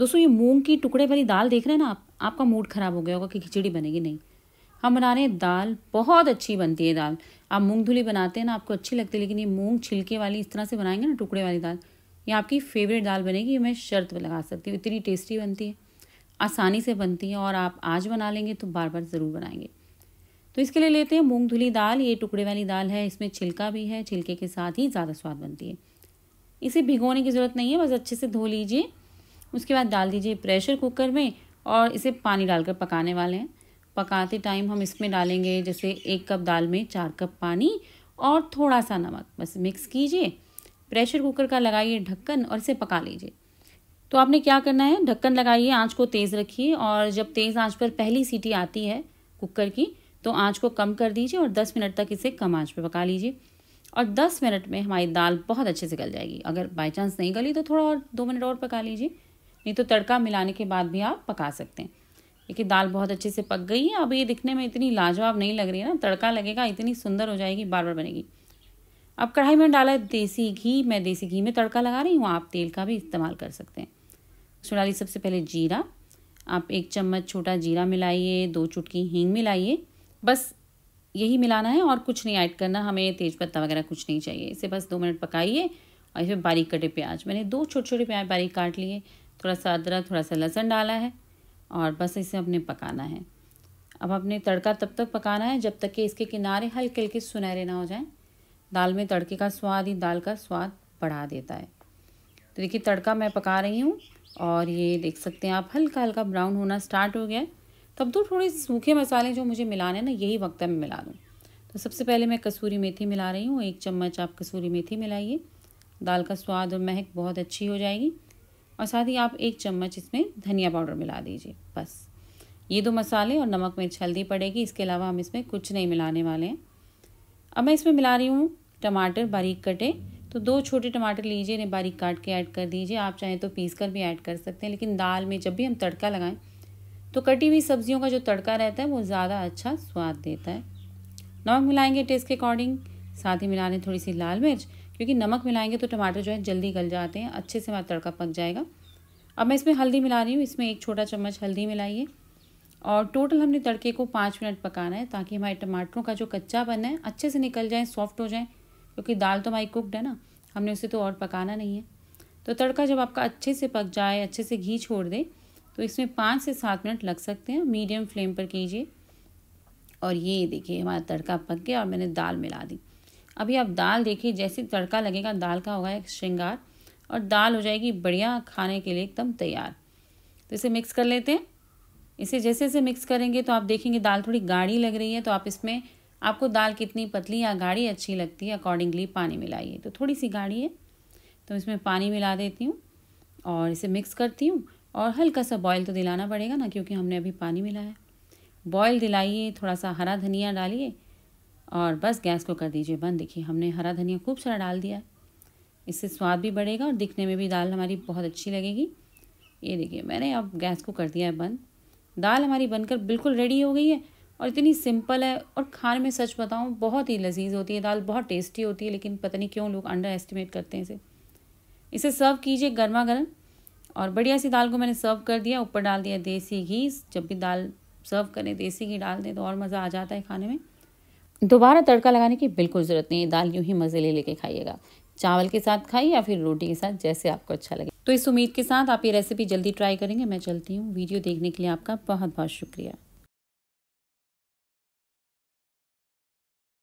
दोस्तों ये मूंग की टुकड़े वाली दाल देख रहे हैं ना आप आपका मूड ख़राब हो गया होगा कि खिचड़ी बनेगी नहीं हम बना रहे हैं दाल बहुत अच्छी बनती है दाल आप मूंग धुली बनाते हैं ना आपको अच्छी लगती है लेकिन ये मूंग छिलके वाली इस तरह से बनाएंगे ना टुकड़े वाली दाल ये आपकी फेवरेट दाल बनेगी मैं शर्त लगा सकती हूँ इतनी टेस्टी बनती है आसानी से बनती है और आप आज बना लेंगे तो बार बार ज़रूर बनाएंगे तो इसके लिए लेते हैं मूंग धुली दाल ये टुकड़े वाली दाल है इसमें छिलका भी है छिलके के साथ ही ज़्यादा स्वाद बनती है इसे भिगोने की ज़रूरत नहीं है बस अच्छे से धो लीजिए उसके बाद डाल दीजिए प्रेशर कुकर में और इसे पानी डालकर पकाने वाले हैं पकाते टाइम हम इसमें डालेंगे जैसे एक कप दाल में चार कप पानी और थोड़ा सा नमक बस मिक्स कीजिए प्रेशर कुकर का लगाइए ढक्कन और इसे पका लीजिए तो आपने क्या करना है ढक्कन लगाइए आंच को तेज़ रखिए और जब तेज़ आंच पर पहली सीटी आती है कुकर की तो आंच को कम कर दीजिए और दस मिनट तक इसे कम आंच पर पका लीजिए और दस मिनट में हमारी दाल बहुत अच्छे से गल जाएगी अगर बाई चांस नहीं गली तो थोड़ा और दो मिनट और पका लीजिए नहीं तो तड़का मिलाने के बाद भी आप पका सकते हैं देखिए दाल बहुत अच्छे से पक गई है अब ये दिखने में इतनी लाजवाब नहीं लग रही है ना तड़का लगेगा इतनी सुंदर हो जाएगी बार बार बनेगी अब कढ़ाई में डाला है देसी घी मैं देसी घी में तड़का लगा रही हूँ आप तेल का भी इस्तेमाल कर सकते हैं उसमें डाली सबसे पहले जीरा आप एक चम्मच छोटा जीरा मिलाइए दो चुटकी हींग मिलाइए बस यही मिलाना है और कुछ नहीं ऐड करना हमें तेज़पत्ता वगैरह कुछ नहीं चाहिए इसे बस दो मिनट पकाइए और इसमें बारीक कटे प्याज मैंने दो छोटे छोटे प्याज बारीक काट लिए थोड़ा सा अदरक थोड़ा सा लहसुन डाला है और बस इसे हमने पकाना है अब अपने तड़का तब तक पकाना है जब तक कि इसके किनारे हल्के हल्के सुनहरे ना हो जाएं दाल में तड़के का स्वाद ही दाल का स्वाद बढ़ा देता है तो देखिए तड़का मैं पका रही हूँ और ये देख सकते हैं आप हल्का हल्का ब्राउन होना स्टार्ट हो गया है तब तो थोड़े सूखे मसाले जो मुझे मिलाने हैं ना यही वक्त है मैं मिला दूँ तो सबसे पहले मैं कसूरी मेथी मिला रही हूँ एक चम्मच आप कसूरी मेथी मिलाइए दाल का स्वाद और महक बहुत अच्छी हो जाएगी और साथ ही आप एक चम्मच इसमें धनिया पाउडर मिला दीजिए बस ये दो मसाले और नमक मिर्च हल्दी पड़ेगी इसके अलावा हम इसमें कुछ नहीं मिलाने वाले हैं अब मैं इसमें मिला रही हूँ टमाटर बारीक कटे तो दो छोटे टमाटर लीजिए इन्हें बारीक काट के ऐड कर दीजिए आप चाहें तो पीस कर भी ऐड कर सकते हैं लेकिन दाल में जब भी हम तड़का लगाएं तो कटी हुई सब्जियों का जो तड़का रहता है वो ज़्यादा अच्छा स्वाद देता है नमक मिलाएंगे टेस्ट के अकॉर्डिंग साथ ही मिला थोड़ी सी लाल मिर्च क्योंकि नमक मिलाएंगे तो टमाटर जो है जल्दी गल जाते हैं अच्छे से हमारा तड़का पक जाएगा अब मैं इसमें हल्दी मिला रही हूँ इसमें एक छोटा चम्मच हल्दी मिलाइए और टोटल हमने तड़के को पाँच मिनट पकाना है ताकि हमारे टमाटरों का जो कच्चा बन है अच्छे से निकल जाए सॉफ्ट हो जाए क्योंकि दाल तो हमारी कुकड है ना हमने उसे तो और पकाना नहीं है तो तड़का जब आपका अच्छे से पक जाए अच्छे से घी छोड़ दे तो इसमें पाँच से सात मिनट लग सकते हैं मीडियम फ्लेम पर कीजिए और ये देखिए हमारा तड़का पक गया और मैंने दाल मिला दी अभी आप दाल देखिए जैसे तड़का लगेगा दाल का होगा एक श्रृंगार और दाल हो जाएगी बढ़िया खाने के लिए एकदम तैयार तो इसे मिक्स कर लेते हैं इसे जैसे जैसे मिक्स करेंगे तो आप देखेंगे दाल थोड़ी गाढ़ी लग रही है तो आप इसमें आपको दाल कितनी पतली या गाढ़ी अच्छी लगती है अकॉर्डिंगली पानी मिलाइए तो थोड़ी सी गाढ़ी है तो इसमें पानी मिला देती हूँ और इसे मिक्स करती हूँ और हल्का सा बॉयल तो दिलाना पड़ेगा ना क्योंकि हमने अभी पानी मिलाया बॉयल दिलाइए थोड़ा सा हरा धनिया डालिए और बस गैस को कर दीजिए बंद देखिए हमने हरा धनिया खूब सारा डाल दिया है इससे स्वाद भी बढ़ेगा और दिखने में भी दाल हमारी बहुत अच्छी लगेगी ये देखिए मैंने अब गैस को कर दिया है बंद दाल हमारी बनकर बिल्कुल रेडी हो गई है और इतनी सिंपल है और खाने में सच बताऊँ बहुत ही लजीज होती है दाल बहुत टेस्टी होती है लेकिन पता नहीं क्यों लोग अंडर एस्टिमेट करते हैं इसे इसे सर्व कीजिए गर्मा गर्म और बढ़िया सी दाल को मैंने सर्व कर दिया ऊपर डाल दिया देसी घी जब भी दाल सर्व करें देसी घी डाल दें तो और मज़ा आ जाता है खाने में दोबारा तड़का लगाने की बिल्कुल ज़रूरत नहीं है दाल यूँ ही मज़े ले लेके खाइएगा चावल के साथ खाई या फिर रोटी के साथ जैसे आपको अच्छा लगे तो इस उम्मीद के साथ आप ये रेसिपी जल्दी ट्राई करेंगे मैं चलती हूँ वीडियो देखने के लिए आपका बहुत बहुत शुक्रिया